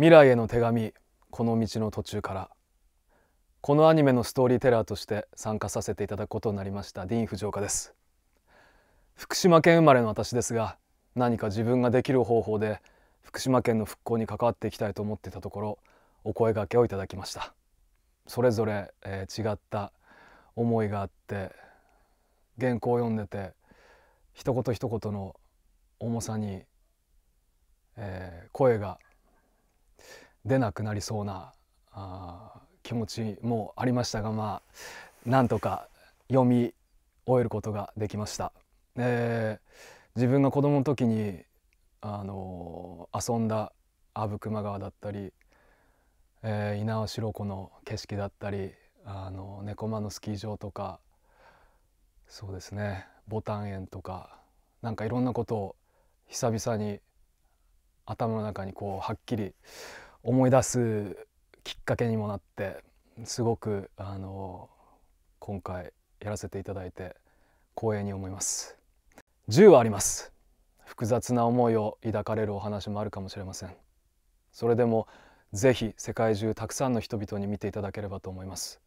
未来への手紙この道の途中からこのアニメのストーリーテラーとして参加させていただくことになりましたディーン・オカです福島県生まれの私ですが何か自分ができる方法で福島県の復興に関わっていきたいと思っていたところお声がけをいただきましたそれぞれ、えー、違った思いがあって原稿を読んでて一言一言の重さに、えー、声が出なくなりそうなあ気持ちもありましたがまあなんとか読み終えることができました。えー、自分が子供の時にあのー、遊んだ阿武隈川だったり、えー、稲尾白子の景色だったりあの猫間のスキー場とかそうですね牡丹園とかなんかいろんなことを久々に頭の中にこうはっきり思い出すきっかけにもなってすごくあの今回やらせていただいて光栄に思います10はあります複雑な思いを抱かれるお話もあるかもしれませんそれでもぜひ世界中たくさんの人々に見ていただければと思います